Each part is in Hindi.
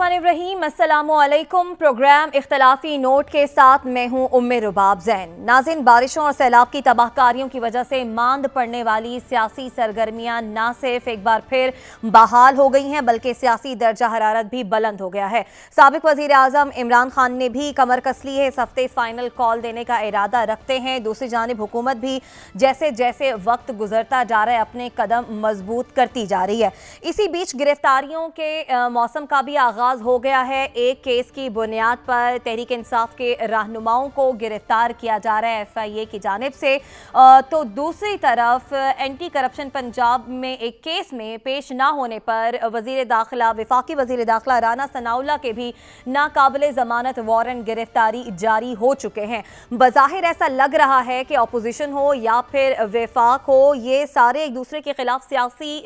बिस्मिल्लाम प्रोग्राम इख्तलाफी नोट के साथ मैं हूं उम रुबाब जैन नाजिन बारिशों और सैलाब की तबाहकारियों की वजह से मांद पड़ने वाली सियासी सरगर्मियां ना सिर्फ एक बार फिर बहाल हो गई हैं बल्कि सियासी दर्जा हरारत भी बुलंद हो गया है सबक वजीर अजम इमरान खान ने भी कमर कस ली है इस हफ्ते फाइनल कॉल देने का इरादा रखते हैं दूसरी जानब हुकूमत भी जैसे जैसे वक्त गुजरता जा रहा है अपने कदम मजबूत करती जा रही है इसी बीच गिरफ्तारियों के मौसम का भी आगाज आगाज हो गया है एक केस की बुनियाद पर तहरीक इंसाफ के रहनुमाओं को गिरफ्तार किया जा रहा है एफआईए की जानब से तो दूसरी तरफ एंटी करप्शन पंजाब में एक केस में पेश ना होने पर वजीर दाखिला विफाकी वजीर दाखिला राना सनाउल्ला के भी नाकबिल ज़मानत वारंट गिरफ्तारी जारी हो चुके हैं बज़ाहिर ऐसा लग रहा है कि अपोजिशन हो या फिर विफाक हो ये सारे एक दूसरे के खिलाफ सियासी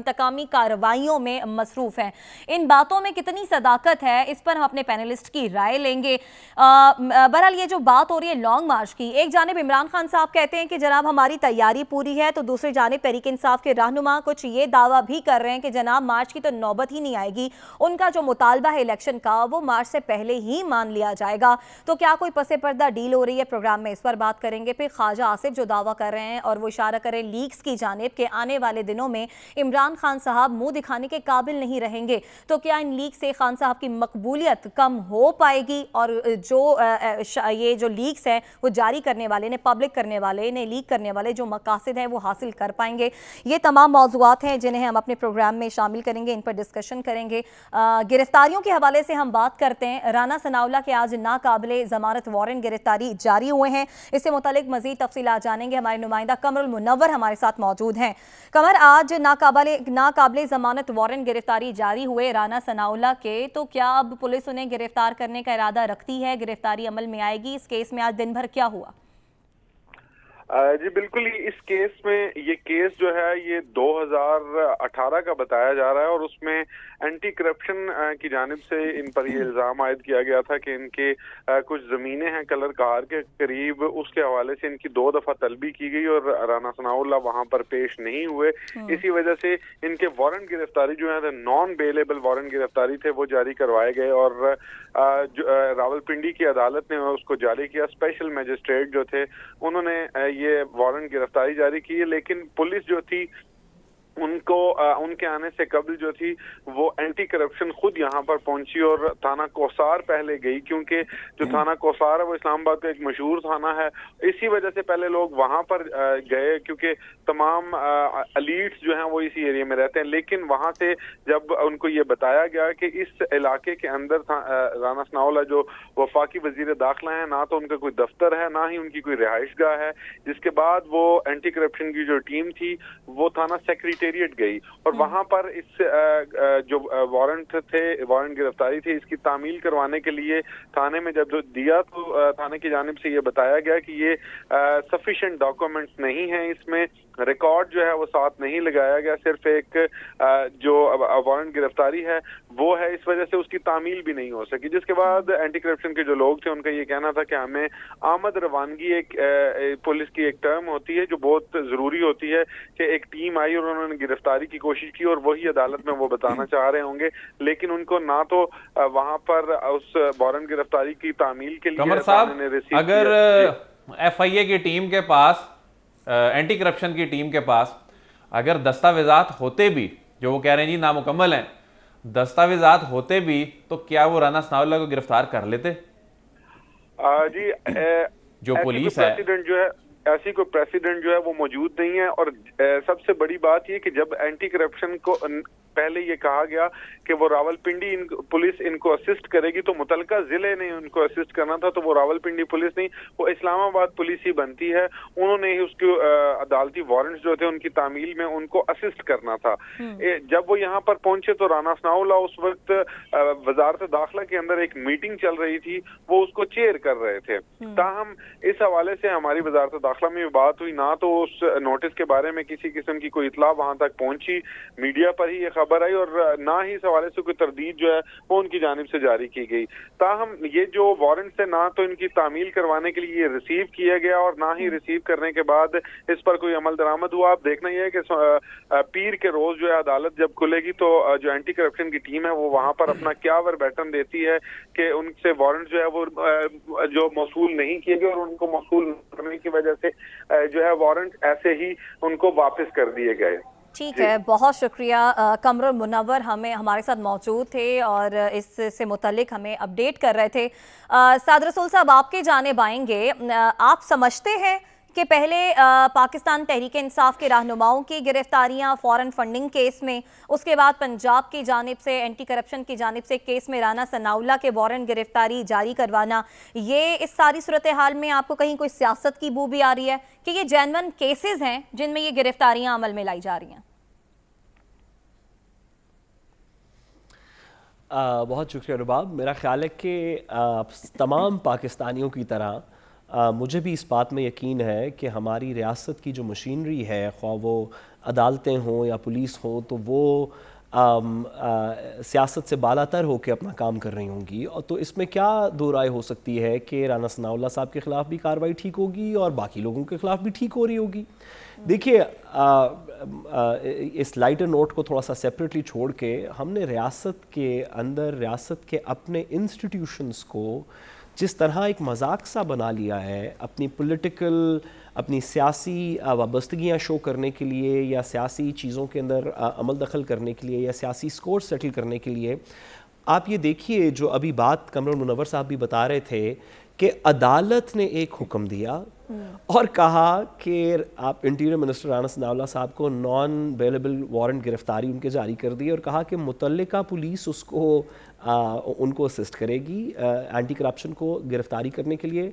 इंतकामी कार्रवाइयों में मसरूफ़ हैं इन बातों में कितनी कितनी सदाकत है इस पर हम अपने पैनलिस्ट की राय लेंगे बहरहाल ये जो बात हो रही है लॉन्ग मार्च की एक जानब इमरान खान साहब कहते हैं कि जनाब हमारी तैयारी पूरी है तो दूसरी जानब तहरीक इंसाफ के रहनुमा कुछ ये दावा भी कर रहे हैं कि जनाब मार्च की तो नौबत ही नहीं आएगी उनका जो मुतालबा है इलेक्शन का वो मार्च से पहले ही मान लिया जाएगा तो क्या कोई पसे पर्दा डील हो रही है प्रोग्राम में इस पर बात करेंगे फिर ख्वाजा आसिफ जो दावा कर रहे हैं और वो इशारा करें लीक्स की जानब के आने वाले दिनों में इमरान खान साहब मुंह दिखाने के काबिल नहीं रहेंगे तो क्या इन लीक से से खान साहब की मकबूलियत कम हो पाएगी और जो ये जो लीक्स हैं वो जारी करने वाले ने पब्लिक करने वाले ने लीक करने वाले जो मकासद हैं वो हासिल कर पाएंगे ये तमाम मौजूद हैं जिन्हें हम अपने प्रोग्राम में शामिल करेंगे इन पर डिस्कशन करेंगे गिरफ्तारियों के हवाले से हम बात करते हैं राना सनावला के आज नाकबिल जमानत वारंट गिरफ्तारी जारी हुए हैं इससे मुतलिक मजीद तफसी आ जानेंगे हमारे नुमाइंदा कमर मुनवर हमारे साथ मौजूद हैं कमर आज नाकबले नाकबले जमानत वारंट गिरफ्तारी जारी हुए राना सनाउला वाला के तो क्या अब पुलिस उन्हें गिरफ्तार करने का इरादा रखती है गिरफ्तारी अमल में आएगी इस केस में आज दिन भर क्या हुआ जी बिल्कुल इस केस में ये केस जो है ये 2018 का बताया जा रहा है और उसमें एंटी करप्शन की जानब से इन पर ये इल्ज़ाम आयद किया गया था कि इनके कुछ ज़मीनें हैं कलर कार के करीब उसके हवाले से इनकी दो दफ़ा तलबी की गई और राना सनाउल्ला वहाँ पर पेश नहीं हुए हम्म। इसी वजह से इनके वारंट गिरफ्तारी जो है नॉन बेलेबल वारंट गिरफ्तारी थे वो जारी करवाए गए और रावलपिंडी की अदालत ने उसको जारी किया स्पेशल मजिस्ट्रेट जो थे उन्होंने ये वारंट गिरफ्तारी जारी की है लेकिन पुलिस जो थी उनको आ, उनके आने से कबल जो थी वो एंटी करप्शन खुद यहाँ पर पहुंची और थाना कोसार पहले गई क्योंकि जो हम्म। थाना कोसार है वो इस्लामाबाद का एक मशहूर थाना है इसी वजह से पहले लोग वहाँ पर गए क्योंकि तमाम अलीट्स जो हैं वो इसी एरिया में रहते हैं लेकिन वहाँ से जब उनको ये बताया गया कि इस इलाके के अंदर राना सनाउला जो वफाकी वजीर दाखिला है ना तो उनका कोई दफ्तर है ना ही उनकी कोई रिहाइश गाह है जिसके बाद वो एंटी करप्शन की जो टीम थी वो थाना सेक्रेटरी सेक्रेटेरिएट गई और हम्म। वहां पर इस जो वारंट थे वारंट गिरफ्तारी थी इसकी तामील करवाने के लिए थाने में जब जो दिया तो थाने की जानब से ये बताया गया कि ये सफिशेंट डॉक्यूमेंट्स नहीं है इसमें रिकॉर्ड जो है वो साथ नहीं लगाया गया सिर्फ एक जो वारंट गिरफ्तारी है वो है इस वजह से उसकी तामील भी नहीं हो सकी जिसके बाद एंटी करप्शन के जो लोग थे उनका ये कहना था कि हमें आमद रवानगी एक पुलिस की एक टर्म होती है जो बहुत ज़रूरी होती है कि एक टीम आई और उन्होंने गिरफ्तारी की कोशिश की और वही अदालत में वो बताना चाह रहे होंगे लेकिन उनको ना तो वहाँ पर उस वारंट गिरफ्तारी की तामील के लिए अगर एफ आई ए की टीम के पास एंटी करप्शन की टीम के पास अगर दस्तावेजात होते भी जो वो कह रहे हैं जी नामुकम्मल हैं दस्तावेजात होते भी तो क्या वो राना सनावला को गिरफ्तार कर लेते आ, जी ए, जो पुलिस है जो है ऐसी कोई प्रेसिडेंट जो है वो मौजूद नहीं है और सबसे बड़ी बात ये कि जब एंटी करप्शन को पहले ये कहा गया कि वो रावलपिंडी इन, पुलिस इनको असिस्ट करेगी तो मुतलका जिले ने उनको असिस्ट करना था तो वो रावलपिंडी पुलिस नहीं वो इस्लामाबाद पुलिस ही बनती है उन्होंने ही उसके अदालती वारंट जो थे उनकी तामील में उनको असिस्ट करना था हम्म। जब वो यहाँ पर पहुंचे तो राना सनाउला उस वक्त वजारत दाखिला के अंदर एक मीटिंग चल रही थी वो उसको चेयर कर रहे थे हम्म। ताहम इस हवाले से हमारी वजारत दाखिला में बात हुई ना तो उस नोटिस के बारे में किसी किस्म की कोई इतला वहां तक पहुंची मीडिया पर ही ये खबर आई और ना ही इस हवाले से कोई तरदीद जो है वो उनकी जानब से जारी की गई ताहम ये जो वारंट है ना तो इनकी तामील करवाने के लिए ये रिसीव किया गया और ना ही रिसीव करने के बाद इस पर कोई अमल दरामद हुआ आप देखना यह है कि पीर के रोज जो है अदालत जब खुलेगी तो जो एंटी करप्शन की टीम है वो वहां पर अपना क्या वर बैठन देती है कि उनसे वारंट जो है वो जो मौसू नहीं किए गए और उनको मौसू करने की वजह से जो है वारंट ऐसे ही उनको वापस कर दिए गए ठीक है बहुत शुक्रिया कमर मुनवर हमें हमारे साथ मौजूद थे और इससे मुतलिक हमें अपडेट कर रहे थे साद रसूल साहब आपके जाने आएंगे आप समझते हैं कि पहले पाकिस्तान तहरीक इंसाफ के रहनुमाओं की गिरफ्तारियां फॉरेन फंडिंग केस में उसके बाद पंजाब की जानब से एंटी करप्शन की जानब से केस में राना सनाउल्ला के वारंट गिरफ्तारी जारी करवाना ये इस सारी सूरत हाल में आपको कहीं कोई सियासत की बू भी आ रही है कि ये जैनवन केसेज हैं जिनमें ये गिरफ्तारियाँ अमल में लाई जा रही हैं बहुत शुक्रिया रुबाब मेरा ख्याल है कि तमाम पाकिस्तानियों की तरह मुझे भी इस बात में यकीन है कि हमारी रियासत की जो मशीनरी है ख्वा वो अदालतें हों या पुलिस हों तो वो आम, आ, सियासत से बालातर होकर अपना काम कर रही होंगी और तो इसमें क्या दो राय हो सकती है कि राना सनाउल्ला साहब के ख़िलाफ़ भी कार्रवाई ठीक होगी और बाकी लोगों के ख़िलाफ़ भी ठीक हो रही होगी देखिए इस लाइटर नोट को थोड़ा सा सेपरेटली छोड़ के हमने रियासत के अंदर रियासत के अपने इंस्टीट्यूशंस को जिस तरह एक मजाक सा बना लिया है अपनी पॉलिटिकल अपनी सियासी वाबस्तगियाँ शो करने के लिए या सियासी चीज़ों के अंदर अमल दखल करने के लिए या सियासी स्कोर सेटल करने के लिए आप ये देखिए जो अभी बात कमर मुनवर साहब भी बता रहे थे कि अदालत ने एक हुक्म दिया हम्म। और कहा कि आप इंटीरियर मिनिस्टर राना नावला साहब को नॉन अवेलेबल वारंट गिरफ्तारी उनके जारी कर दी और कहा कि मुतलका पुलिस उसको उनको असिस्ट करेगी एंटी करप्शन को गिरफ्तारी करने के लिए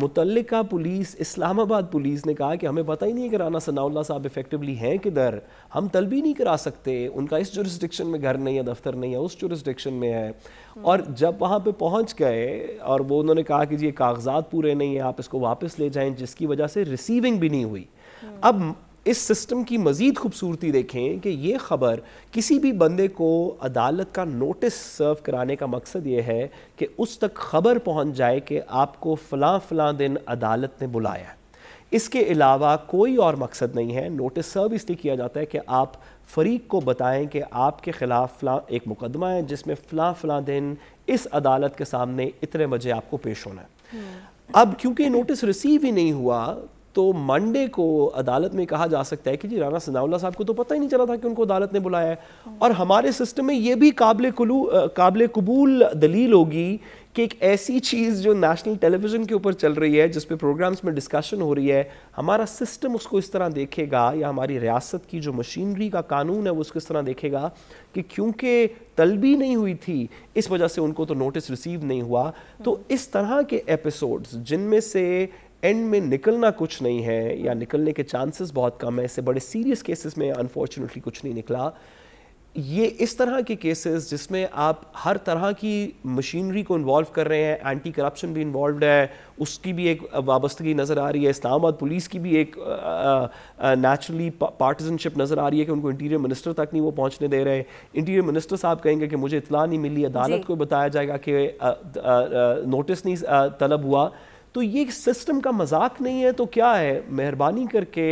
मुतल पुलिस इस्लामाबाद पुलिस ने कहा कि हमें पता ही नहीं है कि राना सनाउल्ला साहब इफेक्टिवली हैं किधर हम तलबी नहीं करा सकते उनका इस जुरिस्डिक्शन में घर नहीं है दफ्तर नहीं है उस जुरिस्डिक्शन में है हम्म। और जब वहाँ पे पहुँच गए और वो उन्होंने कहा कि जी ये कागजात पूरे नहीं है आप इसको वापस ले जाएं जिसकी वजह से रिसीविंग भी नहीं हुई हम्म। अब इस सिस्टम की मज़ीद खूबसूरती देखें कि ये ख़बर किसी भी बंदे को अदालत का नोटिस सर्व कराने का मकसद ये है कि उस तक ख़बर पहुंच जाए कि आपको फला फला दिन अदालत ने बुलाया इसके अलावा कोई और मकसद नहीं है नोटिस सर्व इसलिए किया जाता है कि आप फरीक को बताएं कि आपके ख़िलाफ़ फला एक मुकदमा है जिसमें फला फला दिन इस अदालत के सामने इतने बजे आपको पेश होना है हम्म। अब क्योंकि नोटिस रिसीव ही नहीं हुआ तो मंडे को अदालत में कहा जा सकता है कि जी राना सनाउल्ला साहब को तो पता ही नहीं चला था कि उनको अदालत ने बुलाया है और हमारे सिस्टम में ये भी काबिल कुलू काबिल कबूल दलील होगी कि एक ऐसी चीज़ जो नेशनल टेलीविज़न के ऊपर चल रही है जिस पे प्रोग्राम्स में डिस्कशन हो रही है हमारा सिस्टम उसको इस तरह देखेगा या हमारी रियासत की जो मशीनरी का कानून है वो उसको इस तरह देखेगा कि क्योंकि तलबी नहीं हुई थी इस वजह से उनको तो नोटिस रिसीव नहीं हुआ तो इस तरह के एपिसोड्स जिनमें से एंड में निकलना कुछ नहीं है या निकलने के चांसेस बहुत कम है इससे बड़े सीरियस केसेस में अनफॉर्चुनेटली कुछ नहीं निकला ये इस तरह के केसेस जिसमें आप हर तरह की मशीनरी को इन्वॉल्व कर रहे हैं एंटी करप्शन भी इन्वॉल्व है उसकी भी एक वाबस्तगी नज़र आ रही है इस्लामाबाद पुलिस की भी एक नेचुरली पार्टिजनशिप नज़र आ रही है कि उनको इंटीरियर मिनिस्टर तक नहीं वो पहुंचने दे रहे इंटीरियर मिनिस्टर साहब कहेंगे कि मुझे इतला नहीं मिली अदालत को बताया जाएगा कि नोटिस नहीं तलब हुआ तो ये सिस्टम का मजाक नहीं है तो क्या है मेहरबानी करके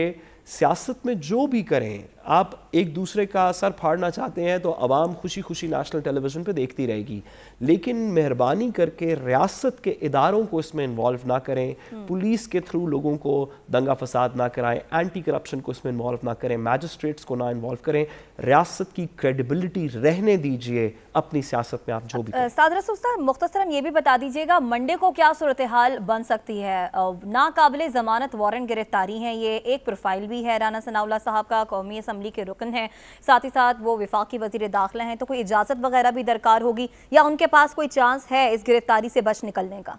सियासत में जो भी करें आप एक दूसरे का सर फाड़ना चाहते हैं तो आवाम खुशी खुशी नेशनल टेलीविज़न पर देखती रहेगी लेकिन मेहरबानी करके रियासत के इदारों को इसमें इन्वॉल्व ना करें हम्म। पुलिस के थ्रू लोगों को दंगा फसाद ना कराएं एंटी करप्शन को इसमें इन्वॉल्व ना करें मैजिस्ट्रेट्स को ना इन्वॉल्व करें रियासत की क्रेडिबिलिटी रहने दीजिए अपनी सियासत में आप जो भी सादर सुस्ता मुख्तसरन ये भी बता दीजिएगा मंडे को क्या सूरत हाल बन सकती है नाकबले जमानत वारंट गिरफ्तारी हैं ये एक प्रोफाइल भी है राना सनाउल्ला साहब का कौमी असम्बली के रुकन हैं साथ ही साथ वो विफाकी वजीर दाखिला हैं तो कोई इजाज़त वगैरह भी दरकार होगी या उनके पास कोई चांस है इस गिरफ्तारी से बच निकलने का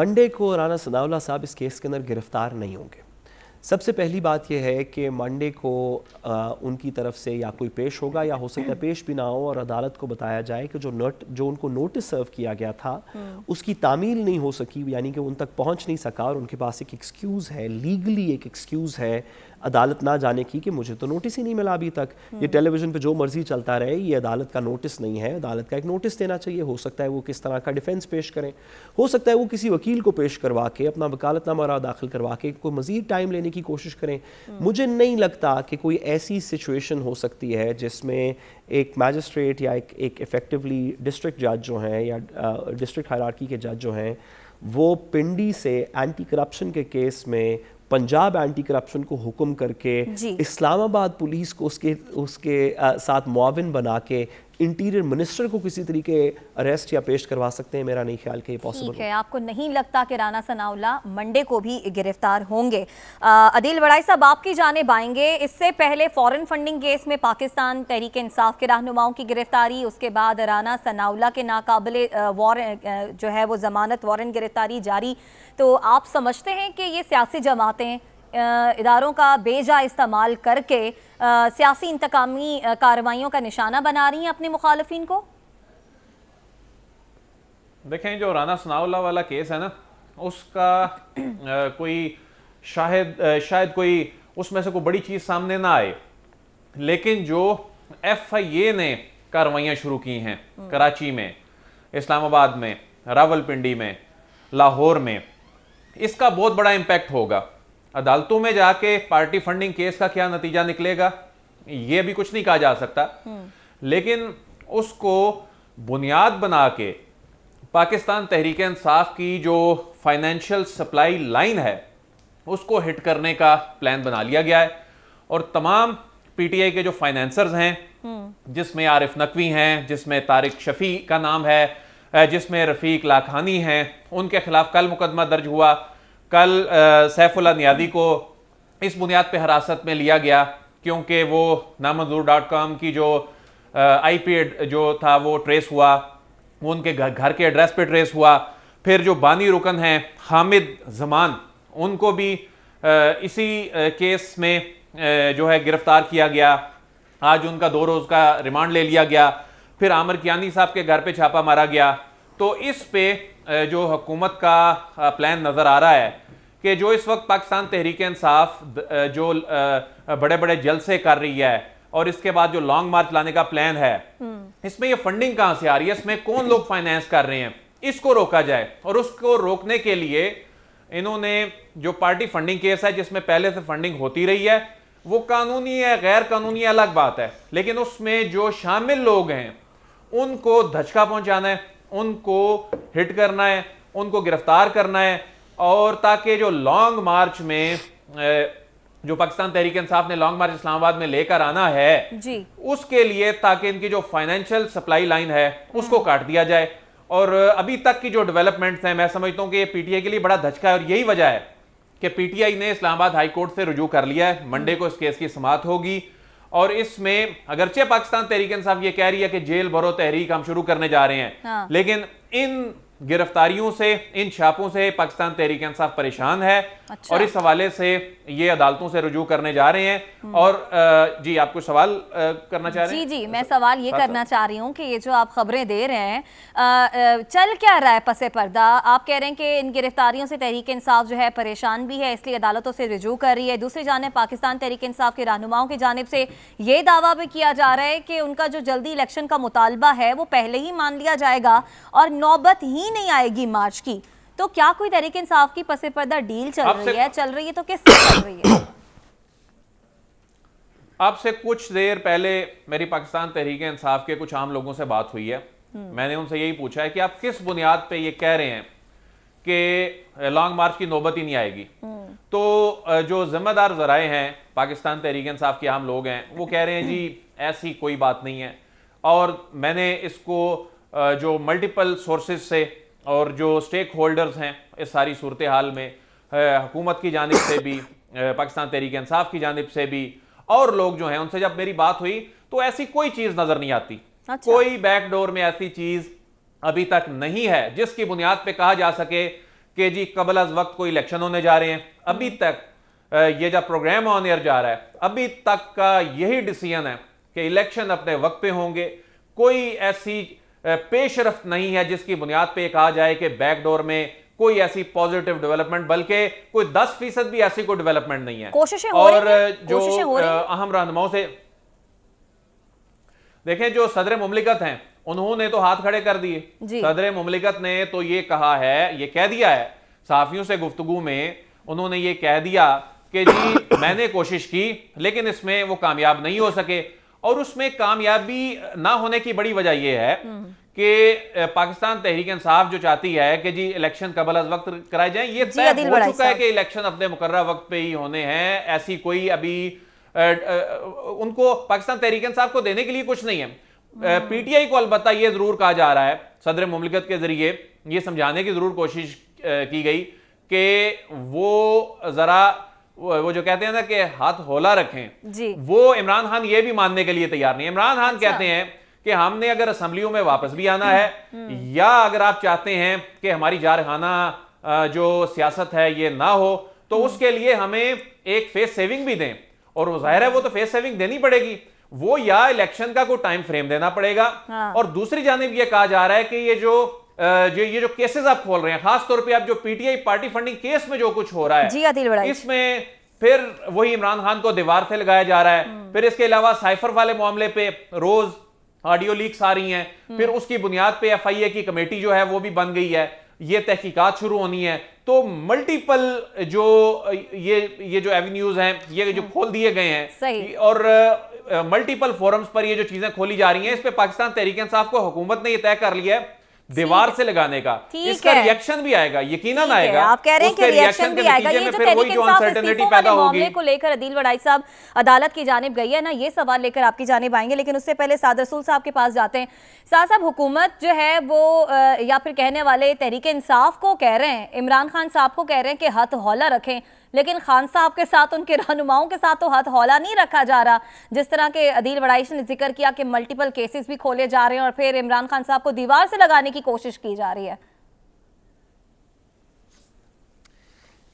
मंडे को राना सदाउल्ला साहब इस केस के अंदर गिरफ्तार नहीं होंगे सबसे पहली बात यह है कि मंडे को आ, उनकी तरफ से या कोई पेश होगा या हो सकता है पेश भी ना हो और अदालत को बताया जाए कि जो नोट जो उनको नोटिस सर्व किया गया था हम्म। उसकी तामील नहीं हो सकी यानी कि उन तक पहुंच नहीं सका और उनके पास एक एक्सक्यूज़ है लीगली एक एक्सक्यूज़ है अदालत ना जाने की कि मुझे तो नोटिस ही नहीं मिला अभी तक ये टेलीविजन पे जो मर्जी चलता रहे ये अदालत का नोटिस नहीं है अदालत का एक नोटिस देना चाहिए हो सकता है वो किस तरह का डिफेंस पेश करें हो सकता है वो किसी वकील को पेश करवा के अपना वकालतनामा दाखिल करवा के कोई मज़ीद टाइम लेने की कोशिश करें मुझे नहीं लगता कि कोई ऐसी सिचुएशन हो सकती है जिसमें एक मैजिस्ट्रेट या एक एक इफ़ेक्टिवली डिस्ट्रिक्ट जज जो हैं या डिस्ट्रिक्ट हरारकी के जज जो हैं वो पिंडी से एंटी करप्शन के केस में पंजाब एंटी करप्शन को हुक्म करके इस्लामाबाद पुलिस को उसके उसके आ, साथ मुआवन बना के इंटीरियर मिनिस्टर को किसी तरीके अरेस्ट या पेश करवा सकते हैं मेरा नहीं ख्याल कि पॉसिबल है आपको नहीं लगता कि राना सनाउल्ला मंडे को भी गिरफ्तार होंगे अदिल वड़ाई साहब आपकी जाने आएंगे इससे पहले फॉरेन फंडिंग केस में पाकिस्तान तहरीक इंसाफ के रहनुमाओं की गिरफ्तारी उसके बाद राना सनाउल्ला के नाकबले वार जो है वो जमानत वारंट गिरफ्तारी जारी तो आप समझते हैं कि ये सियासी जमातें इदारों का बेजा इस्तेमाल करके सियासी इंतकामी कार्रवाइयों का निशाना बना रही हैं अपने मुखालफन को देखें जो राना सनाउल्ला वाला केस है ना उसका आ, कोई शायद शायद कोई उसमें से कोई बड़ी चीज़ सामने ना आए लेकिन जो एफ आई ए ने कार्रवाइयाँ शुरू की हैं हम्म। कराची में इस्लामाबाद में रावलपिंडी में लाहौर में इसका बहुत बड़ा इम्पैक्ट होगा अदालतों में जाके पार्टी फंडिंग केस का क्या नतीजा निकलेगा ये भी कुछ नहीं कहा जा सकता हम्म। लेकिन उसको बुनियाद बना के पाकिस्तान तहरीक इंसाफ की जो फाइनेंशियल सप्लाई लाइन है उसको हिट करने का प्लान बना लिया गया है और तमाम पीटीआई के जो फाइनेंसर्स हैं हम्म। जिसमें आरिफ नकवी हैं जिसमें तारिक शफी का नाम है जिसमें रफीक लाखानी हैं उनके खिलाफ कल मुकदमा दर्ज हुआ कल सैफुल्ला नियादी को इस बुनियाद पर हिरासत में लिया गया क्योंकि वो नामंजूर डॉट कॉम की जो आई पी जो था वो ट्रेस हुआ वो उनके घर घर के एड्रेस पे ट्रेस हुआ फिर जो बानी रुकन हैं हामिद जमान उनको भी इसी केस में जो है गिरफ्तार किया गया आज उनका दो रोज़ का रिमांड ले लिया गया फिर आमिर कियानी साहब के घर पे छापा मारा गया तो इस पे जो हुकूमत का प्लान नज़र आ रहा है कि जो इस वक्त पाकिस्तान तहरीक इंसाफ जो बड़े बड़े जलसे कर रही है और इसके बाद जो लॉन्ग मार्च लाने का प्लान है हम्म। इसमें ये फंडिंग कहां से आ रही है इसमें कौन लोग फाइनेंस कर रहे हैं इसको रोका जाए और उसको रोकने के लिए इन्होंने जो पार्टी फंडिंग केस है जिसमें पहले से फंडिंग होती रही है वो कानूनी है गैर कानूनी अलग बात है लेकिन उसमें जो शामिल लोग हैं उनको धचका पहुंचाना है उनको हिट करना है उनको गिरफ्तार करना है और ताकि जो लॉन्ग मार्च में जो पाकिस्तान तहरीक इंसाफ ने लॉन्ग मार्च इस्लामाबाद में लेकर आना है जी। उसके लिए ताकि इनकी जो फाइनेंशियल सप्लाई लाइन है उसको हम्म। काट दिया जाए और अभी तक की जो डेवलपमेंट्स हैं मैं समझता हूँ कि ये पीटीआई के लिए बड़ा धचका है और यही वजह है कि पीटीआई ने इस्लामाबाद हाईकोर्ट से रुजू कर लिया है मंडे हम्म। को इस केस की समाप्त होगी और इसमें अगरचे पाकिस्तान तहरीक इंसाफ ये कह रही है कि जेल भरो तहरीक हम शुरू करने जा रहे हैं हाँ। लेकिन इन गिरफ्तारियों से इन छापों से पाकिस्तान तहरीक इंसाफ परेशान है अच्छा। और इस हवाले से ये अदालतों से रुजू करने जा रहे हैं हम्म। और जी आप कुछ सवाल करना चाह रहे हैं जी जी मैं सवाल ये हाँ, करना चाह रही हूँ कि ये जो आप खबरें दे रहे हैं आ, चल क्या रहा है पसे पर्दा आप कह रहे हैं कि इन गिरफ्तारियों से तहरीक इंसाफ जो है परेशान भी है इसलिए अदालतों से रुजू कर रही है दूसरी जानब पाकिस्तान तहरीक इंसाफ के रहनुमाओं की जानब से ये दावा भी किया जा रहा है कि उनका जो जल्दी इलेक्शन का मुतालबा है वो पहले ही मान लिया जाएगा और नौबत ही नहीं आएगी मार्च की तो क्या कोई तरीके इंसाफ की पसे पर्दा डील चल रही है चल रही है तो किस चल रही है आपसे कुछ देर पहले मेरी पाकिस्तान तहरीक इंसाफ के कुछ आम लोगों से बात हुई है हम्म। मैंने उनसे यही पूछा है कि आप किस बुनियाद पे ये कह रहे हैं कि लॉन्ग मार्च की नौबत ही नहीं आएगी हम्म। तो जो जिम्मेदार जराए हैं पाकिस्तान तहरीक इंसाफ के आम लोग हैं वो कह रहे हैं जी ऐसी कोई बात नहीं है और मैंने इसको जो मल्टीपल सोर्सेज से और जो स्टेक होल्डर्स हैं इस सारी सूरत हाल में हुकूमत की जानब से भी पाकिस्तान तहरीक इंसाफ की जानब से भी और लोग जो हैं उनसे जब मेरी बात हुई तो ऐसी कोई चीज़ नज़र नहीं आती अच्छा। कोई बैकडोर में ऐसी चीज़ अभी तक नहीं है जिसकी बुनियाद पर कहा जा सके कि जी कबल अज वक्त कोई इलेक्शन होने जा रहे हैं अभी हम्म। तक ये जब प्रोग्राम ऑन एयर जा रहा है अभी तक का यही डिसीजन है कि इलेक्शन अपने वक्त पे होंगे कोई ऐसी पेशरफ नहीं है जिसकी बुनियाद पर कहा जाए कि बैकडोर में कोई ऐसी पॉजिटिव डेवलपमेंट बल्कि कोई दस फीसद भी ऐसी कोई डेवलपमेंट नहीं है कोशिशें और जो अहम रहनुमाओं से देखें जो सदर मुमलिकत हैं उन्होंने तो हाथ खड़े कर दिए सदर मुमलिकत ने तो ये कहा है ये कह दिया है साफियों से गुफ्तगु में उन्होंने ये कह दिया कि जी मैंने कोशिश की लेकिन इसमें वो कामयाब नहीं हो सके और उसमें कामयाबी ना होने की बड़ी वजह यह है हम्म। कि पाकिस्तान तहरीक इंसाफ जो चाहती है कि जी इलेक्शन कबल अज वक्त कराए जाए ये तय हो चुका है कि इलेक्शन अपने मुकर्रा वक्त पे ही होने हैं ऐसी कोई अभी उनको पाकिस्तान तहरीक इंसाफ को देने के लिए कुछ नहीं है हम्म। पीटीआई को अलबत् ये जरूर कहा जा रहा है सदर मुमलिकत के जरिए ये समझाने की जरूर कोशिश की गई कि वो जरा वो, जो कहते हैं ना कि हाथ होला रखें जी। वो इमरान खान ये भी मानने के लिए तैयार नहीं इमरान खान अच्छा। कहते हैं कि हमने अगर असम्बलियों में वापस भी आना है या अगर आप चाहते हैं कि हमारी जारहाना जो सियासत है ये ना हो तो हम्म। उसके लिए हमें एक फेस सेविंग भी दें और वो जाहिर है वो तो फेस सेविंग देनी पड़ेगी वो या इलेक्शन का कोई टाइम फ्रेम देना पड़ेगा हाँ। और दूसरी जानब यह कहा जा रहा है कि ये जो जो ये जो केसेस आप खोल रहे हैं खासतौर पर आप जो पीटीआई पार्टी फंडिंग केस में जो कुछ हो रहा है जी इसमें फिर वही इमरान खान को दीवार से लगाया जा रहा है हम्म। फिर इसके अलावा साइफर वाले मामले पे रोज ऑडियो लीक्स आ रही हैं हम्म। फिर उसकी बुनियाद पे एफआईए की कमेटी जो है वो भी बन गई है ये तहकीकात शुरू होनी है तो मल्टीपल जो ये ये जो एवेन्यूज हैं ये जो हम्म। खोल दिए गए हैं और मल्टीपल फोरम्स पर ये जो चीजें खोली जा रही हैं इस पे पाकिस्तान तहरीक इंसाफ को हुकूमत ने यह तय कर लिया है दीवार से लगाने का इसका रिएक्शन भी आएगा यकीन आएगा आप कह रहे हैं कि रिएक्शन भी आएगा ये जो टेक्निकल पैदा होगी मामले को लेकर अदील वड़ाई साहब अदालत की जानब गई है ना ये सवाल लेकर आपकी जानब आएंगे लेकिन उससे पहले साद रसूल साहब के पास जाते हैं साद साहब हुकूमत जो है वो या फिर कहने वाले तहरीक इंसाफ को कह रहे हैं इमरान खान साहब को कह रहे हैं कि हथ हौला रखें लेकिन खान साहब के साथ उनके रहनुमाओं के साथ तो हाथ हौला नहीं रखा जा रहा जिस तरह के अदील वड़ाइश ने जिक्र किया कि मल्टीपल केसेस भी खोले जा रहे हैं और फिर इमरान खान साहब को दीवार से लगाने की कोशिश की जा रही है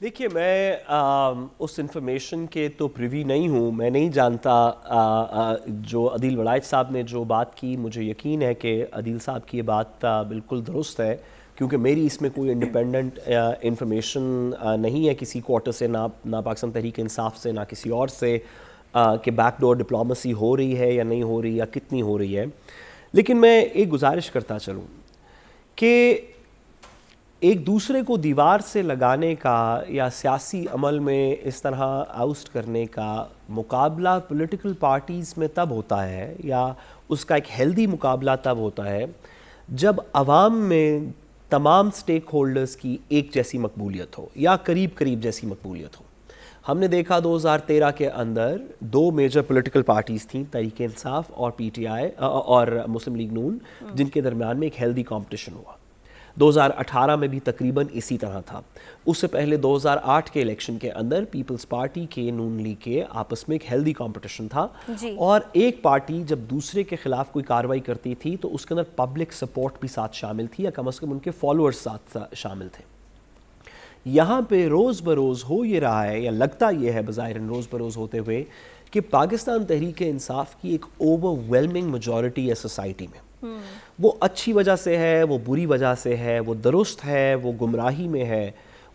देखिए मैं आ, उस इंफॉर्मेशन के तो प्रिवी नहीं हूँ मैं नहीं जानता आ, आ, जो अदील वड़ाइज साहब ने जो बात की मुझे यकीन है कि अदील साहब की ये बात आ, बिल्कुल दुरुस्त है क्योंकि मेरी इसमें कोई इंडिपेंडेंट इन्फॉर्मेशन uh, uh, नहीं है किसी क्वार्टर से ना ना पाकिस्तान तहरीक इंसाफ से ना किसी और से uh, कि बैकडोर डिप्लोमेसी हो रही है या नहीं हो रही या कितनी हो रही है लेकिन मैं एक गुजारिश करता चलूँ कि एक दूसरे को दीवार से लगाने का या सियासी अमल में इस तरह आउस्ट करने का मुकाबला पॉलिटिकल पार्टीज़ में तब होता है या उसका एक हेल्दी मुकाबला तब होता है जब आवाम में तमाम स्टेक होल्डर्स की एक जैसी मकबूलियत हो या करीब करीब जैसी मकबूलियत हो हमने देखा 2013 के अंदर दो मेजर पॉलिटिकल पार्टीज थी तरीक इंसाफ और पीटीआई और मुस्लिम लीग नून जिनके दरमियान में एक हेल्दी कंपटीशन हुआ 2018 में भी तकरीबन इसी तरह था उससे पहले 2008 के इलेक्शन के अंदर पीपल्स पार्टी के नून लीग के आपस में एक हेल्दी कंपटीशन था और एक पार्टी जब दूसरे के खिलाफ कोई कार्रवाई करती थी तो उसके अंदर पब्लिक सपोर्ट भी साथ शामिल थी या कम अज़ कम उनके फॉलोअर्स साथ शामिल थे यहाँ पे रोज़ बरोज़ हो ये रहा है या लगता ये है बज़ाहिर रोज़ बरोज़ होते हुए कि पाकिस्तान तहरीक इंसाफ की एक ओवरवेलमिंग मेजॉरिटी है सोसाइटी में वो अच्छी वजह से है वो बुरी वजह से है वो दुरुस्त है वो गुमराही में है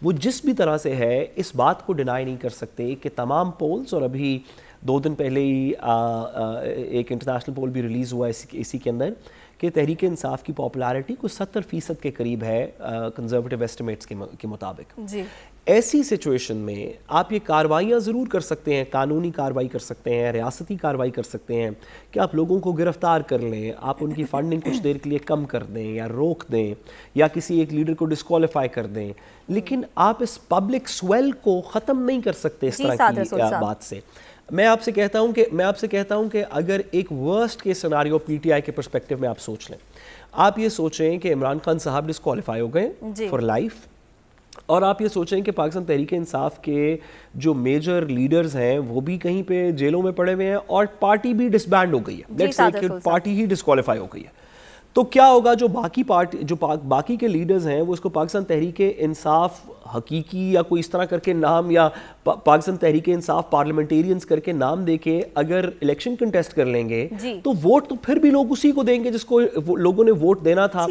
वो जिस भी तरह से है इस बात को डिनाई नहीं कर सकते कि तमाम पोल्स और अभी दो दिन पहले ही आ, आ, एक इंटरनेशनल पोल भी रिलीज़ हुआ इसी इसी के अंदर कि तहरीक इंसाफ की पॉपुलैरिटी कुछ सत्तर फ़ीसद के करीब है कंजर्वेटिव एस्टिमेट्स के, के मुताबिक ऐसी सिचुएशन में आप ये कार्रवाइयाँ ज़रूर कर सकते हैं कानूनी कार्रवाई कर सकते हैं रियासती कार्रवाई कर सकते हैं कि आप लोगों को गिरफ्तार कर लें आप उनकी फ़ंडिंग कुछ देर के लिए कम कर दें या रोक दें या किसी एक लीडर को डिसकॉलीफाई कर दें लेकिन आप इस पब्लिक स्वेल को ख़त्म नहीं कर सकते इस तरह की बात से मैं आपसे कहता हूँ कि मैं आपसे कहता हूँ कि अगर एक वर्स्ट के सिनारियो पी के परस्पेक्टिव में आप सोच लें आप ये सोचें कि इमरान खान साहब डिसकॉलीफाई हो गए फॉर लाइफ और आप ये सोचें कि पाकिस्तान तहरीक इंसाफ के जो मेजर लीडर्स हैं वो भी कहीं पे जेलों में पड़े हुए हैं और पार्टी भी डिसबैंड हो गई है लेट्स कि पार्टी ही डिसक्वालीफाई हो गई है तो क्या होगा जो बाकी पार्टी जो बाकी के लीडर्स हैं वो इसको पाकिस्तान तहरीक इंसाफ हकीकी या कोई इस तरह करके नाम या पा, पाकिस्तान तहरीक इंसाफ पार्लियामेंटेरियंस करके नाम देके अगर इलेक्शन कंटेस्ट कर लेंगे तो वोट तो फिर भी लोग उसी को देंगे जिसको लोगों ने वोट देना था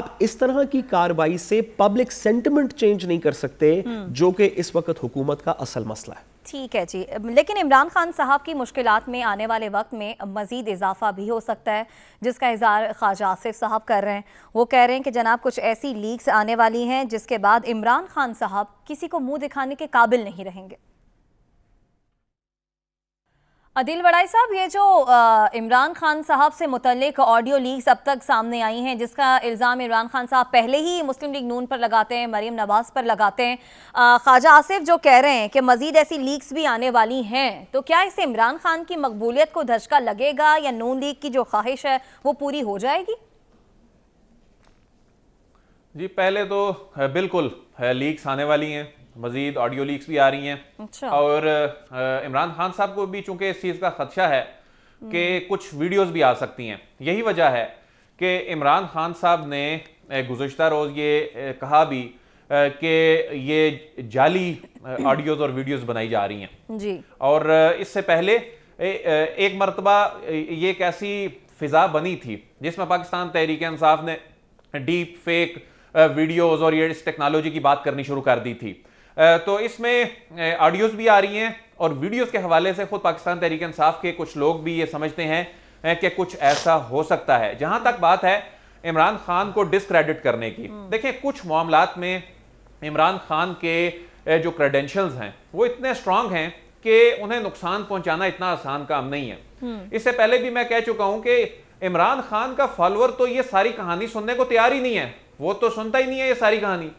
आप इस तरह की कार्रवाई से पब्लिक सेंटिमेंट चेंज नहीं कर सकते हम्म। जो कि इस वक्त हुकूमत का असल मसला है ठीक है जी लेकिन इमरान खान साहब की मुश्किल में आने वाले वक्त में मज़ीद इजाफा भी हो सकता है जिसका इजहार ख्वाजा आसिफ साहब कर रहे हैं वो कह रहे हैं कि जनाब कुछ ऐसी लीक्स आने वाली हैं जिसके बाद इमरान खान साहब किसी को मुंह दिखाने के काबिल नहीं रहेंगे अदिल वड़ाई साहब ये जो इमरान खान साहब से मुतलिक ऑडियो लीक्स अब तक सामने आई हैं जिसका इल्ज़ाम इमरान खान साहब पहले ही मुस्लिम लीग नून पर लगाते हैं मरीम नवाज पर लगाते हैं ख्वाजा आसिफ जो कह रहे हैं कि मज़ीद ऐसी लीक्स भी आने वाली हैं तो क्या इसे इमरान खान की मकबूलियत को धचका लगेगा या नून लीग की जो ख्वाहिश है वो पूरी हो जाएगी जी पहले तो बिल्कुल लीक्स आने वाली हैं मजीद ऑडियो लीक्स भी आ रही हैं अच्छा। और इमरान खान साहब को भी चूंकि इस चीज़ का खदशा है कि हम्म। कुछ वीडियोस भी आ सकती हैं यही वजह है कि इमरान खान साहब ने गुजशत रोज़ ये कहा भी कि ये जाली ऑडियोज़ और वीडियोज़ बनाई जा रही हैं जी और इससे पहले एक मरतबा ये एक ऐसी फिजा बनी थी जिसमें पाकिस्तान तहरीक इंसाफ ने डीप फेक वीडियोज़ और ये इस टेक्नोलॉजी की बात करनी शुरू कर दी थी तो इसमें ऑडियोज भी आ रही हैं और वीडियोज के हवाले से खुद पाकिस्तान तहरीक इंसाफ के कुछ लोग भी ये समझते हैं कि कुछ ऐसा हो सकता है जहां तक बात है इमरान खान को डिसक्रेडिट करने की हम्म। देखिए कुछ मामला में इमरान खान के जो क्रेडेंशियल हैं वो इतने स्ट्रांग हैं कि उन्हें नुकसान पहुंचाना इतना आसान काम नहीं है हम्म। इससे पहले भी मैं कह चुका हूं कि इमरान खान का फॉलोअर तो ये सारी कहानी सुनने को तैयार ही नहीं है वो तो सुनता ही नहीं है ये सारी कहानी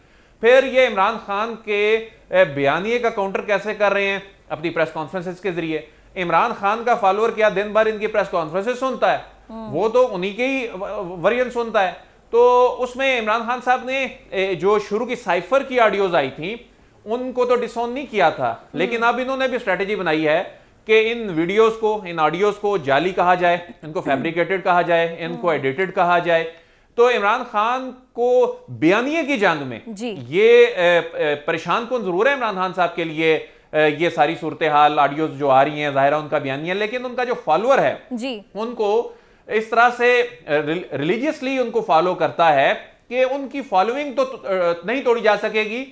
फिर ये इमरान खान के बयानिए का काउंटर कैसे कर रहे हैं अपनी प्रेस कॉन्फ्रेंसेस के जरिए इमरान खान का फॉलोअर क्या दिन भर इनकी प्रेस कॉन्फ्रेंसेस सुनता है हम्म। वो तो उन्हीं के ही वर्जन सुनता है तो उसमें इमरान खान साहब ने जो शुरू की साइफर की ऑडियोज आई थी उनको तो डिसोन नहीं किया था हम्म। लेकिन अब इन्होंने भी स्ट्रेटेजी बनाई है कि इन वीडियोस को इन ऑडियोस को जाली कहा जाए इनको फैब्रिकेटेड कहा जाए इनको एडिटेड कहा जाए तो इमरान खान को बयानिए की जंग में जी। ये परेशान कौन जरूर है इमरान खान साहब के लिए ये सारी सूरत हाल ऑडियो जो आ रही हैं जाहिर उनका बयानी है लेकिन उनका जो फॉलोअर है जी। उनको इस तरह से रिलीजियसली उनको फॉलो करता है कि उनकी फॉलोइंग तो नहीं तोड़ी जा सकेगी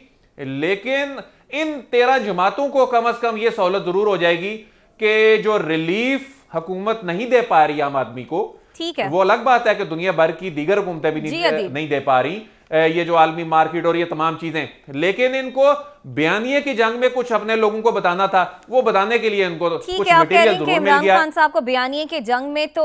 लेकिन इन तेरह जमातों को कम अज कम यह सहूलत जरूर हो जाएगी कि जो रिलीफ हुकूमत नहीं दे पा रही आम आदमी को ठीक है वो अलग बात है कि दुनिया भर की दीगर हुकूमतें भी नहीं, नहीं दे पा रही ये जो आलमी मार्केट और ये तमाम चीजें लेकिन इनको बयानिए की जंग में कुछ अपने लोगों को बताना था वो बताने के लिए इनको कुछ मटेरियल आप कह रहे खान साहब को बयानिए के जंग में तो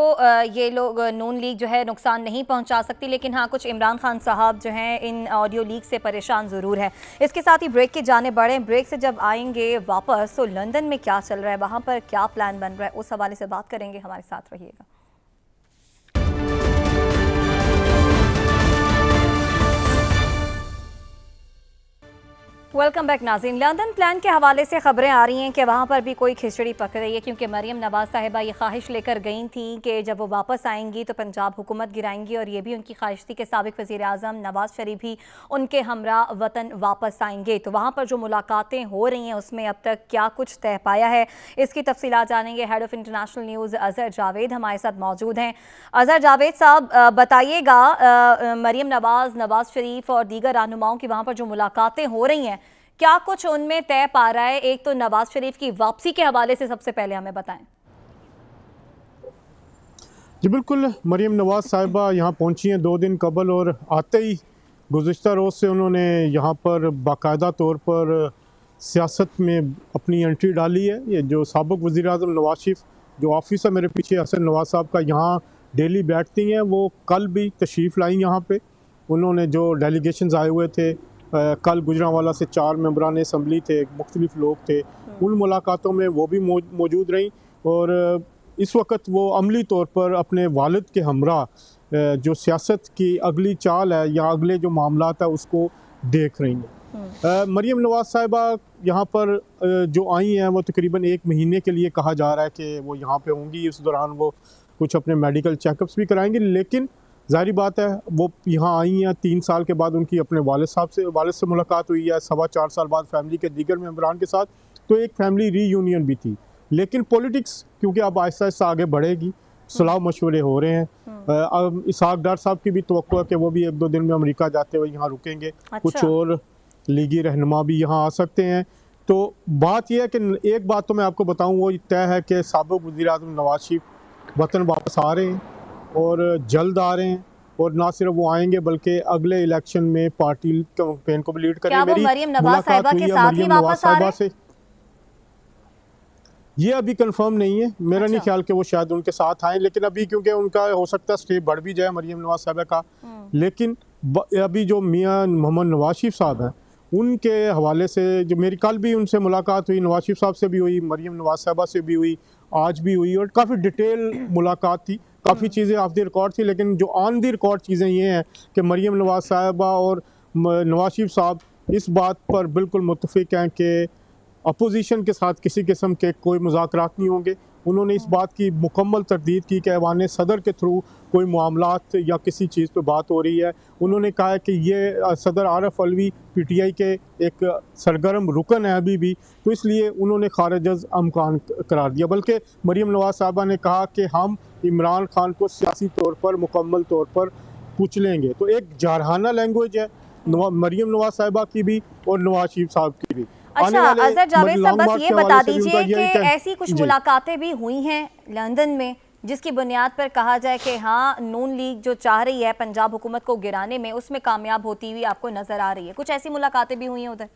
ये लोग नून लीग जो है नुकसान नहीं पहुंचा सकती लेकिन हाँ कुछ इमरान खान साहब जो हैं इन ऑडियो लीक से परेशान ज़रूर है इसके साथ ही ब्रेक के जाने बढ़े ब्रेक से जब आएंगे वापस तो लंदन में क्या चल रहा है वहां पर क्या प्लान बन रहा है उस हवाले से बात करेंगे हमारे साथ रहिएगा वेलकम बैक नाजीन लंदन प्लान के हवाले से खबरें आ रही हैं कि वहाँ पर भी कोई खिचड़ी पक रही है क्योंकि मरीम नवाज साहिबा ये ख्वाहिश लेकर गई थी कि जब वो वापस आएंगी तो पंजाब हुकूमत गिराएंगी और ये भी उनकी ख्वाहिश थी कि सबक वज़ी अजम नवाज शरीफ ही उनके हमरा वतन वापस आएंगे तो वहाँ पर जो मुलाकातें हो रही हैं उसमें अब तक क्या कुछ तय पाया है इसकी तफसी जानेंगे head of international news Azhar Javed हमारे साथ मौजूद हैं अजहर जावेद साहब बताइएगा मरीम नवाज़ नवाज शरीफ और दीगर रहनुमाओं की वहाँ पर जो मुलाकातें हो रही हैं क्या कुछ उनमें तय पा रहा है एक तो नवाज शरीफ की वापसी के हवाले से सबसे पहले हमें बताएं जी बिल्कुल मरियम नवाज साहिबा यहाँ पहुँची हैं दो दिन कबल और आते ही गुज्तर रोज़ से उन्होंने यहाँ पर बाकायदा तौर पर सियासत में अपनी एंट्री डाली है ये जो सबक वज़ी अजम नवाज शरीफ जो ऑफिस है मेरे पीछे हसन नवाज साहब का यहाँ डेली बैठती हैं वो कल भी तशरीफ़ लाई यहाँ पर उन्होंने जो डेलीगेशन आए हुए थे कल गुजरावाला से चार मम्बरान इसम्बली थे मुख्तलिफ लोग थे हम्म। उन मुलाकातों में वो भी मौजूद रहीं और इस वक्त वो अमली तौर पर अपने वालद के हमरा जो सियासत की अगली चाल है या अगले जो मामला है उसको देख रही हैं हम्म। मरीम नवाज़ साहिबा यहाँ पर जो आई हैं वो तकरीबन एक महीने के लिए कहा जा रहा है कि वो यहाँ पे होंगी इस दौरान वो कुछ अपने मेडिकल चेकअप्स भी कराएंगे लेकिन ज़ाहरी बात है वो यहाँ आई हैं तीन साल के बाद उनकी अपने वालद साहब से वालद से मुलाकात हुई है सवा चार साल बाद फैमिली के दीगर मम्बरान के साथ तो एक फैमिली री भी थी लेकिन पॉलिटिक्स क्योंकि अब आहिस्ता आहिस्ता आगे बढ़ेगी सलाह मशवरे हो रहे हैं हम्म। अब इसहाक डार साहब की भी तो है कि वो भी एक दो दिन में अमेरिका जाते हुए यहाँ रुकेंगे अच्छा। कुछ और लीगी रहनुमा भी यहाँ आ सकते हैं तो बात यह है कि एक बात तो मैं आपको बताऊँ वो तय है कि सबक वजी अजम नवाज शरीफ वतन वापस आ रहे हैं और जल्द आ रहे हैं और ना सिर्फ वो आएंगे बल्कि अगले इलेक्शन में पार्टी कैंपेन को भी लीड करेंगे मेरी मरियम नवाज साहबा से ये अभी कंफर्म नहीं है मेरा अच्छा। नहीं ख्याल कि वो शायद उनके साथ आए लेकिन अभी क्योंकि उनका हो सकता है स्टे बढ़ भी जाए मरियम नवाज साहबा का हम्म। लेकिन अभी जो मियाँ मोहम्मद नवाज शरीफ साहब हैं उनके हवाले से जो मेरी कल भी उनसे मुलाकात हुई नवाज शरीफ साहब से भी हुई मरियम नवाज साहबा से भी हुई आज भी हुई और काफ़ी डिटेल मुलाकात थी काफ़ी चीज़ें ऑफ द रिकॉर्ड थी लेकिन जो ऑन द रिकॉर्ड चीज़ें ये हैं कि मरीम नवाज साहबा और नवाज शरीफ साहब इस बात पर बिल्कुल मुतफिक हैं कि अपोजिशन के साथ किसी किस्म के कोई मुजाकर नहीं होंगे उन्होंने इस बात की मुकम्मल तरदीद की कि ऐवान सदर के थ्रू कोई मामला या किसी चीज़ पर बात हो रही है उन्होंने कहा है कि ये सदर Arif Alvi P T I के एक सरगर्म रुकन है अभी भी तो इसलिए उन्होंने खारजज अमकान करार दिया बल्कि मरीम नवाज साहबा ने कहा कि हम इमरान खान को सियासी तौर पर मुकम्मल तौर पर कुचलेंगे तो एक जारहाना लैंग्वेज है मरियम नवाज साहिबा की भी और नवाज शरीफ साहब की भी अच्छा बस ये बता दीजिए कि ऐसी कुछ मुलाकातें भी हुई हैं लंदन में जिसकी बुनियाद पर कहा जाए कि हाँ नून लीग जो चाह रही है पंजाब हुकूमत को गिराने में उसमें कामयाब होती हुई आपको नजर आ रही है कुछ ऐसी मुलाकातें भी हुई हैं उधर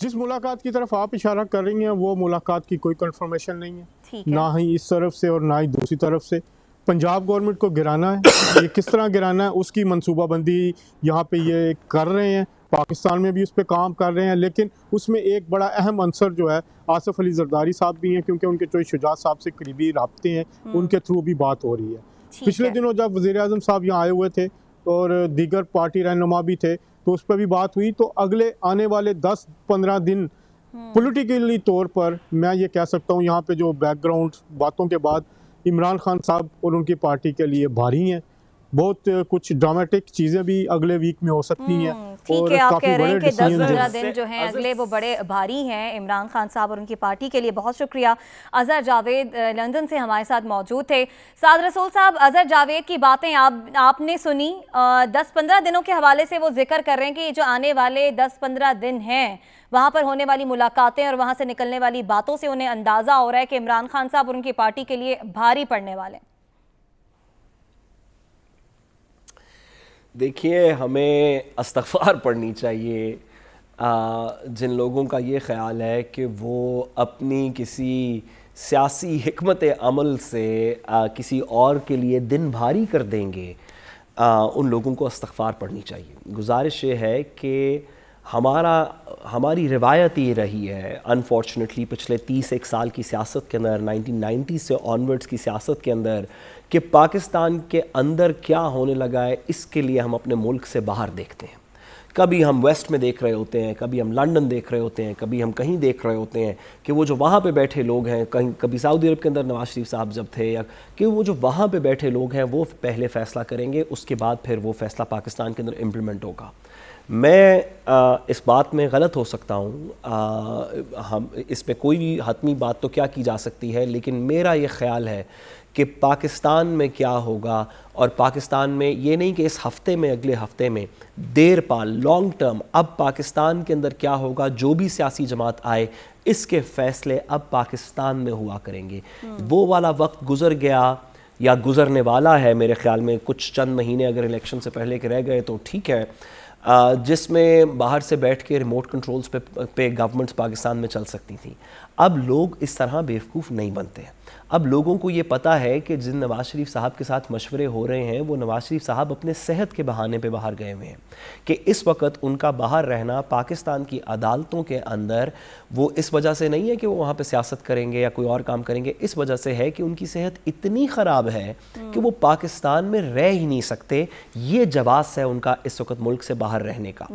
जिस मुलाकात की तरफ आप इशारा कर रही हैं वो मुलाकात की कोई कंफर्मेशन नहीं है ना ही इस तरफ से और ना ही दूसरी तरफ से पंजाब गवर्नमेंट को गिराना है ये किस तरह गिराना है उसकी मनसूबाबंदी यहाँ पे ये कर रहे हैं पाकिस्तान में भी उस पर काम कर रहे हैं लेकिन उसमें एक बड़ा अहम अंसर जो है आसफ अली जरदारी साहब भी हैं क्योंकि उनके चोई शुजात साहब से करीबी रबते हैं हम्म। उनके थ्रू भी बात हो रही है पिछले दिनों जब वजी अजम साहब यहाँ आए हुए थे और दीगर पार्टी रहनुमा भी थे तो उस पर भी बात हुई तो अगले आने वाले दस पंद्रह दिन पोलिटिकली हम्म। तौर पर मैं ये कह सकता हूँ यहाँ पे जो बैकग्राउंड बातों के बाद इमरान खान साहब और उनकी पार्टी के लिए भारी हैं बहुत कुछ ड्रामेटिक चीजें भी अगले वीक में हो सकती हैं हम्म, ठीक है आप कह रहे हैं कि दस पंद्रह दिन जो हैं अगले वो बड़े भारी हैं इमरान खान साहब और उनकी पार्टी के लिए बहुत शुक्रिया अजहर जावेद लंदन से हमारे साथ मौजूद थे साद रसूल साहब अजहर जावेद की बातें आप आपने सुनी दस पंद्रह दिनों के हवाले से वो जिक्र कर रहे हैं कि जो आने वाले दस पंद्रह दिन हैं वहाँ पर होने वाली मुलाकातें और वहाँ से निकलने वाली बातों से उन्हें अंदाज़ा हो रहा है कि इमरान खान साहब और उनकी पार्टी के लिए भारी पड़ने वाले हैं देखिए हमें अस्तफार पढ़नी चाहिए आ, जिन लोगों का ये ख्याल है कि वो अपनी किसी सियासी हमत अमल से आ, किसी और के लिए दिन भारी कर देंगे आ, उन लोगों को अस्तफार पढ़नी चाहिए गुजारिश ये है कि हमारा हमारी रिवायत ये रही है अनफॉर्चुनेटली पिछले तीस एक साल की सियासत के अंदर 1990 से ऑनवर्ड्स की सियासत के अंदर कि पाकिस्तान के अंदर क्या होने लगा है इसके लिए हम अपने मुल्क से बाहर देखते हैं कभी हम वेस्ट में देख रहे होते हैं कभी हम लंदन देख रहे होते हैं कभी हम कहीं देख रहे होते हैं कि वो जो वहाँ पे बैठे लोग हैं कहीं कभी सऊदी अरब के अंदर नवाज शरीफ साहब जब थे या कि वो जो वहाँ पे बैठे लोग हैं वो पहले फ़ैसला करेंगे उसके बाद फिर वो फ़ैसला पाकिस्तान के अंदर इम्प्लीमेंट होगा मैं आ, इस बात में गलत हो सकता हूँ हम इस पर कोई भी हतमी बात तो क्या की जा सकती है लेकिन मेरा ये ख्याल है कि पाकिस्तान में क्या होगा और पाकिस्तान में ये नहीं कि इस हफ्ते में अगले हफ्ते में देर पाल लॉन्ग टर्म अब पाकिस्तान के अंदर क्या होगा जो भी सियासी जमात आए इसके फैसले अब पाकिस्तान में हुआ करेंगे हम्म। वो वाला वक्त गुजर गया या गुजरने वाला है मेरे ख्याल में कुछ चंद महीने अगर इलेक्शन से पहले के रह गए तो ठीक है जिसमें बाहर से बैठ के रिमोट कंट्रोल्स पे पे गवर्नमेंट्स पाकिस्तान में चल सकती थी अब लोग इस तरह बेवकूफ़ नहीं बनते हैं अब लोगों को ये पता है कि जिन नवाज़ शरीफ साहब के साथ मशवरे हो रहे हैं वो नवाज़ शरीफ साहब अपने सेहत के बहाने पे बाहर गए हुए हैं कि इस वक्त उनका बाहर रहना पाकिस्तान की अदालतों के अंदर वो इस वजह से नहीं है कि वो वहाँ पे सियासत करेंगे या कोई और काम करेंगे इस वजह से है कि उनकी सेहत इतनी ख़राब है कि वो पाकिस्तान में रह ही नहीं सकते ये जवाब है उनका इस वक्त मुल्क से बाहर रहने का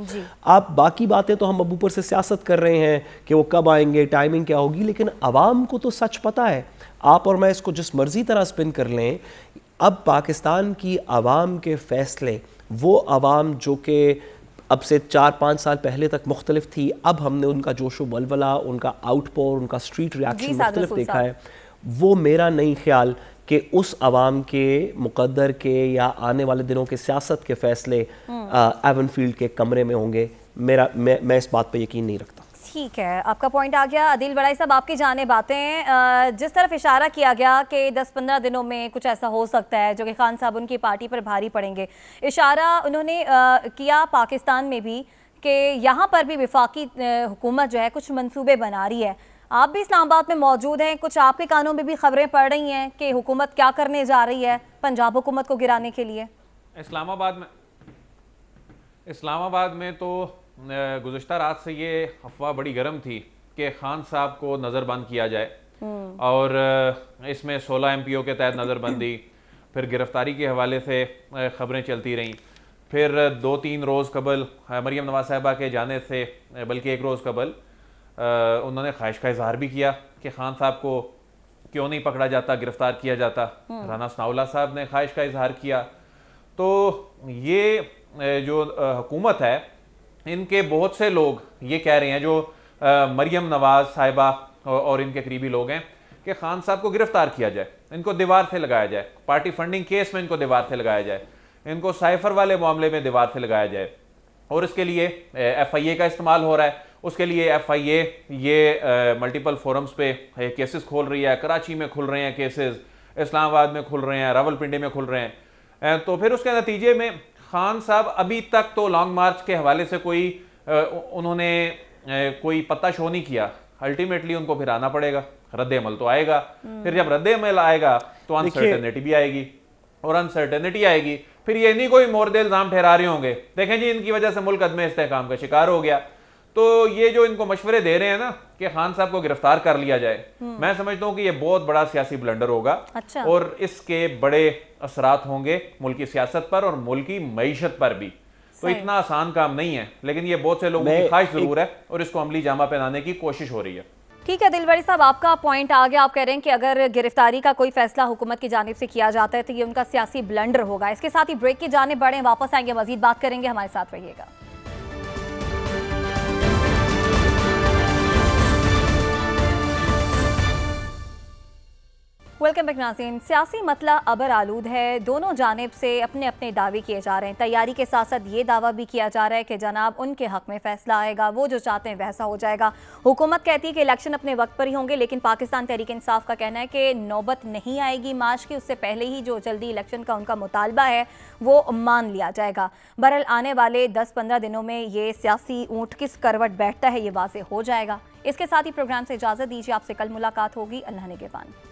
आप बाकी बातें तो हम अबूपुर से सियासत कर रहे हैं कि वो कब आएंगे टाइमिंग क्या होगी लेकिन आवाम को तो सच पता है आप और मैं इसको जिस मर्ज़ी तरह स्पिन कर लें अब पाकिस्तान की आवाम के फ़ैसले वो आवाम जो कि अब से चार पाँच साल पहले तक मुख्तलिफ थी अब हमने उनका जोश बलवला उनका आउटपोर उनका स्ट्रीट रिएक्शन मुख्तलिफ देखा है वो मेरा नहीं ख्याल कि उस आवाम के मुकदर के या आने वाले दिनों के सियासत के फैसले एवन हम्म। फील्ड के कमरे में होंगे मेरा मैं मैं इस बात पर यकीन नहीं रखता ठीक है आपका पॉइंट आ गया अदिल बड़ाई साहब आपकी जाने बातें जिस तरफ इशारा किया गया कि 10-15 दिनों में कुछ ऐसा हो सकता है जो कि खान साहब उनकी पार्टी पर भारी पड़ेंगे इशारा उन्होंने किया पाकिस्तान में भी कि यहाँ पर भी विफाकी हुकूमत जो है कुछ मनसूबे बना रही है आप भी इस्लामाबाद में मौजूद हैं कुछ आपके कानों में भी खबरें पड़ रही हैं कि हुकूमत क्या करने जा रही है पंजाब हुकूमत को गिराने के लिए इस्लामाबाद में इस्लामाबाद में तो गुजशत रात से ये अफवाह बड़ी गर्म थी कि खान साहब को नज़रबंद किया जाए हम्म। और इसमें 16 एमपीओ के तहत नज़रबंदी फिर गिरफ्तारी के हवाले से खबरें चलती रहीं फिर दो तीन रोज़ कबल मरियम नवाज साहबा के जाने से बल्कि एक रोज़ कबल उन्होंने ख्वाहिश का इजहार भी किया कि खान साहब को क्यों नहीं पकड़ा जाता गिरफ्तार किया जाता हम्म। राना सनाउल्ला साहब ने ख्वाहिश का इजहार किया तो ये जो हुकूमत है इनके बहुत से लोग ये कह रहे हैं जो आ, मरियम नवाज साहिबा और, और इनके करीबी लोग हैं कि खान साहब को गिरफ्तार किया जाए इनको दीवार से लगाया जाए पार्टी फंडिंग केस में इनको दीवार से लगाया जाए इनको साइफर वाले मामले में दीवार से लगाया जाए और इसके लिए एफ आई ए का इस्तेमाल हो रहा है उसके लिए एफ आई ए ये मल्टीपल फोरम्स पे केसेस खोल रही है कराची में खुल रहे हैं केसेस इस्लामाबाद में खुल रहे हैं रावलपिंडी में खुल रहे हैं तो फिर उसके नतीजे में खान साहब अभी तक तो लॉन्ग मार्च के हवाले से कोई उन्होंने कोई पता शो नहीं किया अल्टीमेटली उनको फिर आना पड़ेगा रद्द अमल तो आएगा हम्म। फिर जब रद्द अमल आएगा तो अनसर्टेनिटी भी आएगी और अनसर्टेनिटी आएगी फिर ये नहीं कोई मोरदे इल्जाम ठहरा रहे होंगे देखें जी इनकी वजह से मुल्क अदम इस्तेकाम का शिकार हो गया तो ये जो इनको मशवरे दे रहे हैं ना कि खान साहब को गिरफ्तार कर लिया जाए हम्म। मैं समझता हूँ कि ये बहुत बड़ा सियासी ब्लंडर होगा अच्छा। और इसके बड़े असरात होंगे मुल्क सियासत पर और मुल्की मीशत पर भी तो इतना आसान काम नहीं है लेकिन ये बहुत से लोगों की ख्वाहिश जरूर है और इसको अमली जामा पहनाने की कोशिश हो रही है ठीक है दिलवरी साहब आपका पॉइंट आ गया आप कह रहे हैं कि अगर गिरफ्तारी का कोई फैसला हुकूमत की जानब से किया जाता है तो ये उनका सियासी ब्लंडर होगा इसके साथ ही ब्रेक की जाने बढ़े वापस आएंगे मजीद बात करेंगे हमारे साथ रहिएगा वेलकम बैक नाजीन सियासी मतला अबर आलूद है दोनों जानब से अपने अपने दावे किए जा रहे हैं तैयारी के साथ साथ ये दावा भी किया जा रहा है कि जनाब उनके हक में फैसला आएगा वो जो चाहते हैं वैसा हो जाएगा हुकूमत कहती है कि इलेक्शन अपने वक्त पर ही होंगे लेकिन पाकिस्तान तहरीक इंसाफ का कहना है कि नौबत नहीं आएगी मार्च की उससे पहले ही जो जल्दी इलेक्शन का उनका मुतालबा है वो मान लिया जाएगा बहरल आने वाले दस पंद्रह दिनों में ये सियासी ऊँट किस करवट बैठता है ये वाजे हो जाएगा इसके साथ ही प्रोग्राम से इजाज़त दीजिए आपसे कल मुलाकात होगी अल्लाह ने के पान